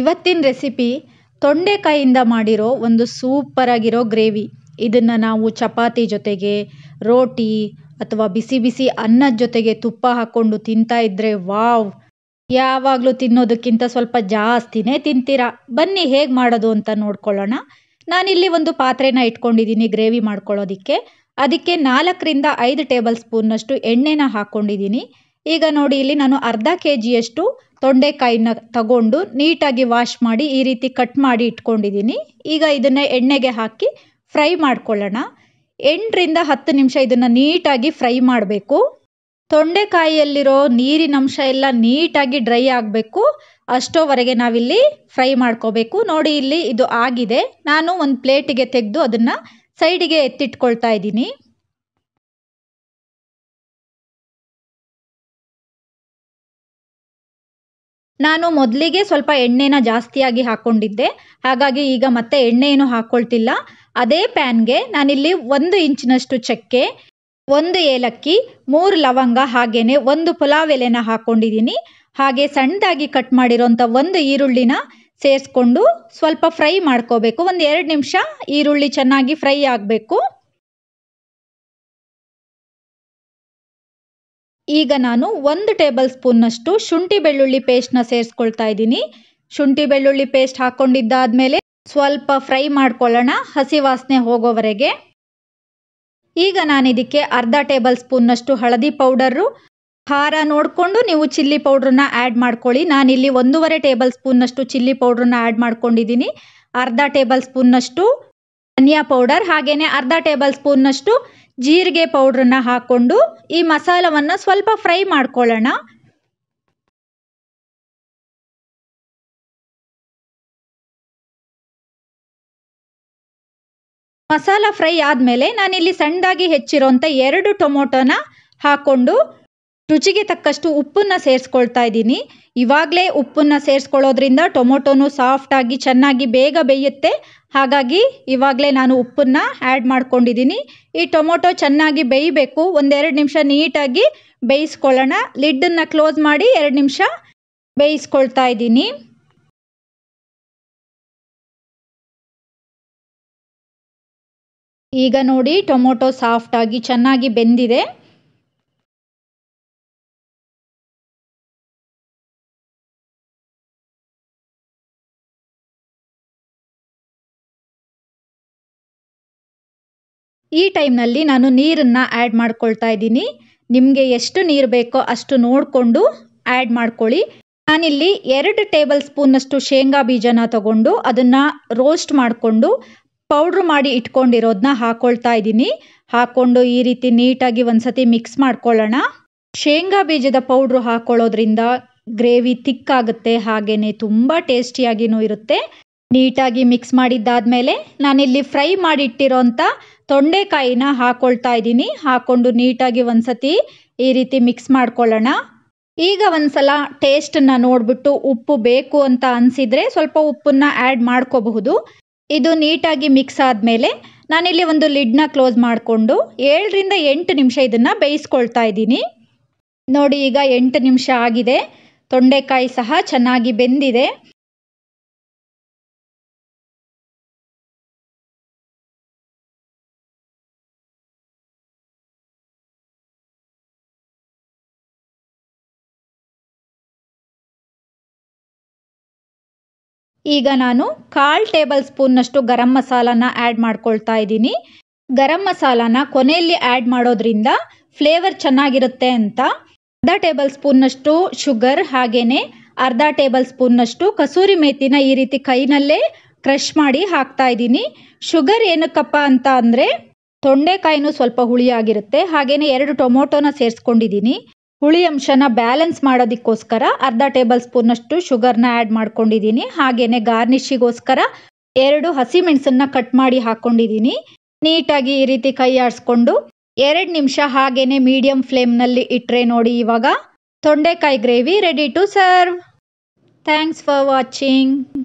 ಇವತ್ತಿನ ರೆಸಿಪಿ ತೊಂಡೆಕಾಯಿಂದ ಮಾಡಿರೋ ಒಂದು ಸೂಪರಾಗಿರೋ ಗ್ರೇವಿ ಇದನ್ನು ನಾವು ಚಪಾತಿ ಜೊತೆಗೆ ರೋಟಿ ಅಥವಾ ಬಿಸಿ ಬಿಸಿ ಅನ್ನದ ಜೊತೆಗೆ ತುಪ್ಪ ಹಾಕ್ಕೊಂಡು ತಿಂತಾ ಇದ್ರೆ ವಾವ್ ಯಾವಾಗಲೂ ತಿನ್ನೋದಕ್ಕಿಂತ ಸ್ವಲ್ಪ ಜಾಸ್ತಿನೇ ತಿಂತೀರಾ ಬನ್ನಿ ಹೇಗೆ ಮಾಡೋದು ಅಂತ ನೋಡ್ಕೊಳ್ಳೋಣ ನಾನಿಲ್ಲಿ ಒಂದು ಪಾತ್ರೆನ ಇಟ್ಕೊಂಡಿದ್ದೀನಿ ಗ್ರೇವಿ ಮಾಡ್ಕೊಳ್ಳೋದಿಕ್ಕೆ ಅದಕ್ಕೆ ನಾಲ್ಕರಿಂದ ಐದು ಟೇಬಲ್ ಸ್ಪೂನ್ನಷ್ಟು ಎಣ್ಣೆನ ಹಾಕ್ಕೊಂಡಿದ್ದೀನಿ ಈಗ ನೋಡಿ ಇಲ್ಲಿ ನಾನು ಅರ್ಧ ಕೆ ಜಿಯಷ್ಟು ತೊಂಡೆಕಾಯಿನ ತಗೊಂಡು ನೀಟಾಗಿ ವಾಶ್ ಮಾಡಿ ಈ ರೀತಿ ಕಟ್ ಮಾಡಿ ಇಟ್ಕೊಂಡಿದ್ದೀನಿ ಈಗ ಇದನ್ನು ಎಣ್ಣೆಗೆ ಹಾಕಿ ಫ್ರೈ ಮಾಡ್ಕೊಳ್ಳೋಣ ಎಂಟರಿಂದ ಹತ್ತು ನಿಮಿಷ ಇದನ್ನು ನೀಟಾಗಿ ಫ್ರೈ ಮಾಡಬೇಕು ತೊಂಡೆಕಾಯಿಯಲ್ಲಿರೋ ನೀರಿನಂಶ ಎಲ್ಲ ನೀಟಾಗಿ ಡ್ರೈ ಆಗಬೇಕು ಅಷ್ಟೋವರೆಗೆ ನಾವಿಲ್ಲಿ ಫ್ರೈ ಮಾಡ್ಕೋಬೇಕು ನೋಡಿ ಇಲ್ಲಿ ಇದು ಆಗಿದೆ ನಾನು ಒಂದು ಪ್ಲೇಟಿಗೆ ತೆಗೆದು ಅದನ್ನು ಸೈಡಿಗೆ ಎತ್ತಿಟ್ಕೊಳ್ತಾ ಇದ್ದೀನಿ ನಾನು ಮೊದಲಿಗೆ ಸ್ವಲ್ಪ ಎಣ್ಣೆನ ಜಾಸ್ತಿಯಾಗಿ ಹಾಕ್ಕೊಂಡಿದ್ದೆ ಹಾಗಾಗಿ ಈಗ ಮತ್ತೆ ಎಣ್ಣೆ ಏನು ಹಾಕ್ಕೊಳ್ತಿಲ್ಲ ಅದೇ ಪ್ಯಾನ್ಗೆ ನಾನಿಲ್ಲಿ ಒಂದು ಇಂಚಿನಷ್ಟು ಚಕ್ಕೆ ಒಂದು ಏಲಕ್ಕಿ ಮೂರು ಲವಂಗ ಹಾಗೇನೆ ಒಂದು ಪುಲಾವ್ ಎಲೆನ ಹಾಕ್ಕೊಂಡಿದ್ದೀನಿ ಹಾಗೆ ಸಣ್ಣದಾಗಿ ಕಟ್ ಮಾಡಿರೋಂಥ ಒಂದು ಈರುಳ್ಳಿನ ಸೇರಿಸ್ಕೊಂಡು ಸ್ವಲ್ಪ ಫ್ರೈ ಮಾಡ್ಕೋಬೇಕು ಒಂದು ಎರಡು ನಿಮಿಷ ಈರುಳ್ಳಿ ಚೆನ್ನಾಗಿ ಫ್ರೈ ಆಗಬೇಕು ಈಗ ನಾನು ಒಂದು ಟೇಬಲ್ ಸ್ಪೂನ್ನಷ್ಟು ಶುಂಠಿ ಬೆಳ್ಳುಳ್ಳಿ ನ ಸೇರಿಸ್ಕೊಳ್ತಾ ಇದ್ದೀನಿ ಶುಂಠಿ ಬೆಳ್ಳುಳ್ಳಿ ಪೇಸ್ಟ್ ಹಾಕೊಂಡಿದ್ದಾದ್ಮೇಲೆ ಸ್ವಲ್ಪ ಫ್ರೈ ಮಾಡ್ಕೊಳ್ಳೋಣ ಹಸಿ ವಾಸನೆ ಹೋಗೋವರೆಗೆ ಈಗ ನಾನು ಇದಕ್ಕೆ ಅರ್ಧ ಟೇಬಲ್ ಸ್ಪೂನ್ನಷ್ಟು ಹಳದಿ ಪೌಡರು ಖಾರ ನೋಡಿಕೊಂಡು ನೀವು ಚಿಲ್ಲಿ ಪೌಡ್ರನ್ನ ಆ್ಯಡ್ ಮಾಡ್ಕೊಳ್ಳಿ ನಾನಿಲ್ಲಿ ಒಂದೂವರೆ ಟೇಬಲ್ ಸ್ಪೂನ್ನಷ್ಟು ಚಿಲ್ಲಿ ಪೌಡ್ರನ್ನ ಆ್ಯಡ್ ಮಾಡ್ಕೊಂಡಿದ್ದೀನಿ ಅರ್ಧ ಟೇಬಲ್ ಸ್ಪೂನ್ನಷ್ಟು ಧನಿಯಾ ಪೌಡರ್ ಹಾಗೇನೇ ಅರ್ಧ ಟೇಬಲ್ ಸ್ಪೂನ್ನಷ್ಟು ಜೀರಿಗೆ ಪೌಡ್ರನ್ನ ಹಾಕ್ಕೊಂಡು ಈ ಮಸಾಲವನ್ನು ಸ್ವಲ್ಪ ಫ್ರೈ ಮಾಡ್ಕೊಳ್ಳೋಣ ಮಸಾಲ ಫ್ರೈ ಆದಮೇಲೆ ನಾನಿಲ್ಲಿ ಸಣ್ಣದಾಗಿ ಹೆಚ್ಚಿರೋಂಥ ಎರಡು ಟೊಮೊಟೊನ ಹಾಕ್ಕೊಂಡು ರುಚಿಗೆ ತಕ್ಕಷ್ಟು ಉಪ್ಪನ್ನು ಸೇರಿಸ್ಕೊಳ್ತಾ ಇದ್ದೀನಿ ಇವಾಗಲೇ ಉಪ್ಪನ್ನು ಸೇರಿಸ್ಕೊಳ್ಳೋದ್ರಿಂದ ಟೊಮೊಟೊನು ಸಾಫ್ಟಾಗಿ ಚೆನ್ನಾಗಿ ಬೇಗ ಬೇಯುತ್ತೆ ಹಾಗಾಗಿ ಇವಾಗಲೇ ನಾನು ಉಪ್ಪನ್ನು ಆ್ಯಡ್ ಮಾಡ್ಕೊಂಡಿದ್ದೀನಿ ಈ ಟೊಮೊಟೊ ಚೆನ್ನಾಗಿ ಬೇಯಬೇಕು ಒಂದೆರಡು ನಿಮಿಷ ನೀಟಾಗಿ ಬೇಯಿಸ್ಕೊಳ್ಳೋಣ ಲಿಡ್ಡನ್ನು ಕ್ಲೋಸ್ ಮಾಡಿ ಎರಡು ನಿಮಿಷ ಬೇಯಿಸ್ಕೊಳ್ತಾ ಇದ್ದೀನಿ ಈಗ ನೋಡಿ ಟೊಮೊಟೊ ಸಾಫ್ಟಾಗಿ ಚೆನ್ನಾಗಿ ಬೆಂದಿದೆ ಈ ಟೈಮ್ನಲ್ಲಿ ನಾನು ನೀರನ್ನು ಆ್ಯಡ್ ಮಾಡ್ಕೊಳ್ತಾ ಇದ್ದೀನಿ ನಿಮಗೆ ಎಷ್ಟು ನೀರು ಬೇಕೋ ಅಷ್ಟು ನೋಡಿಕೊಂಡು ಆ್ಯಡ್ ಮಾಡ್ಕೊಳ್ಳಿ ನಾನಿಲ್ಲಿ ಎರಡು ಟೇಬಲ್ ಸ್ಪೂನಷ್ಟು ಶೇಂಗಾ ಬೀಜನ ತಗೊಂಡು ಅದನ್ನು ರೋಸ್ಟ್ ಮಾಡಿಕೊಂಡು ಪೌಡ್ರ್ ಮಾಡಿ ಇಟ್ಕೊಂಡಿರೋದನ್ನ ಹಾಕ್ಕೊಳ್ತಾ ಇದ್ದೀನಿ ಹಾಕ್ಕೊಂಡು ಈ ರೀತಿ ನೀಟಾಗಿ ಒಂದ್ಸತಿ ಮಿಕ್ಸ್ ಮಾಡ್ಕೊಳ್ಳೋಣ ಶೇಂಗಾ ಬೀಜದ ಪೌಡ್ರು ಹಾಕ್ಕೊಳ್ಳೋದ್ರಿಂದ ಗ್ರೇವಿ ತಿಕ್ಕಾಗುತ್ತೆ ಹಾಗೆಯೇ ತುಂಬ ಟೇಸ್ಟಿಯಾಗಿಯೂ ಇರುತ್ತೆ ನೀಟಾಗಿ ಮಿಕ್ಸ್ ಮಾಡಿದ್ದಾದಮೇಲೆ ನಾನಿಲ್ಲಿ ಫ್ರೈ ಮಾಡಿಟ್ಟಿರೋಂಥ ತೊಂಡೆಕಾಯಿನ ಹಾಕ್ಕೊಳ್ತಾ ಇದ್ದೀನಿ ಹಾಕ್ಕೊಂಡು ನೀಟಾಗಿ ಒಂದ್ಸತಿ ಈ ರೀತಿ ಮಿಕ್ಸ್ ಮಾಡ್ಕೊಳ್ಳೋಣ ಈಗ ಒಂದ್ಸಲ ಟೇಸ್ಟನ್ನು ನೋಡಿಬಿಟ್ಟು ಉಪ್ಪು ಬೇಕು ಅಂತ ಅನಿಸಿದರೆ ಸ್ವಲ್ಪ ಉಪ್ಪನ್ನ ಆ್ಯಡ್ ಮಾಡ್ಕೋಬಹುದು ಇದು ನೀಟಾಗಿ ಮಿಕ್ಸ್ ಆದಮೇಲೆ ನಾನಿಲ್ಲಿ ಒಂದು ಲಿಡ್ನ ಕ್ಲೋಸ್ ಮಾಡಿಕೊಂಡು ಏಳರಿಂದ ಎಂಟು ನಿಮಿಷ ಇದನ್ನು ಬೇಯಿಸ್ಕೊಳ್ತಾ ಇದ್ದೀನಿ ನೋಡಿ ಈಗ ಎಂಟು ನಿಮಿಷ ಆಗಿದೆ ತೊಂಡೆಕಾಯಿ ಸಹ ಚೆನ್ನಾಗಿ ಬೆಂದಿದೆ ಈಗ ನಾನು ಕಾಲ್ ಟೇಬಲ್ ಸ್ಪೂನ್ನಷ್ಟು ಗರಂ ಮಸಾಲಾನ ಆ್ಯಡ್ ಮಾಡ್ಕೊಳ್ತಾ ಇದ್ದೀನಿ ಗರಂ ಮಸಾಲಾನ ಕೊನೆಯಲ್ಲಿ ಆ್ಯಡ್ ಮಾಡೋದ್ರಿಂದ ಫ್ಲೇವರ್ ಚೆನ್ನಾಗಿರುತ್ತೆ ಅಂತ ಅರ್ಧ ಟೇಬಲ್ ಸ್ಪೂನ್ನಷ್ಟು ಶುಗರ್ ಹಾಗೆಯೇ ಅರ್ಧ ಟೇಬಲ್ ಸ್ಪೂನ್ನಷ್ಟು ಕಸೂರಿ ಮೇಥಿನ ಈ ರೀತಿ ಕೈನಲ್ಲೇ ಕ್ರಷ್ ಮಾಡಿ ಹಾಕ್ತಾ ಇದ್ದೀನಿ ಶುಗರ್ ಏನಕ್ಕಪ್ಪ ಅಂತ ಅಂದರೆ ತೊಂಡೆಕಾಯಿನೂ ಸ್ವಲ್ಪ ಹುಳಿಯಾಗಿರುತ್ತೆ ಹಾಗೆಯೇ ಎರಡು ಟೊಮೊಟೊನ ಸೇರಿಸ್ಕೊಂಡಿದ್ದೀನಿ ಹುಳಿ ಅಂಶನ ಬ್ಯಾಲೆನ್ಸ್ ಮಾಡೋದಕ್ಕೋಸ್ಕರ ಅರ್ಧ ಟೇಬಲ್ ಸ್ಪೂನಷ್ಟು ಶುಗರ್ನ ಆ್ಯಡ್ ಮಾಡ್ಕೊಂಡಿದ್ದೀನಿ ಹಾಗೆಯೇ ಗಾರ್ನಿಶಿಗೋಸ್ಕರ ಎರಡು ಮೆಣಸನ್ನ ಕಟ್ ಮಾಡಿ ಹಾಕ್ಕೊಂಡಿದ್ದೀನಿ ನೀಟಾಗಿ ಈ ರೀತಿ ಕೈ ಆಡಿಸ್ಕೊಂಡು ಎರಡು ನಿಮಿಷ ಹಾಗೆಯೇ ಮೀಡಿಯಂ ಫ್ಲೇಮ್ನಲ್ಲಿ ಇಟ್ಟರೆ ನೋಡಿ ಇವಾಗ ತೊಂಡೆಕಾಯಿ gravy ready to serve thanks for watching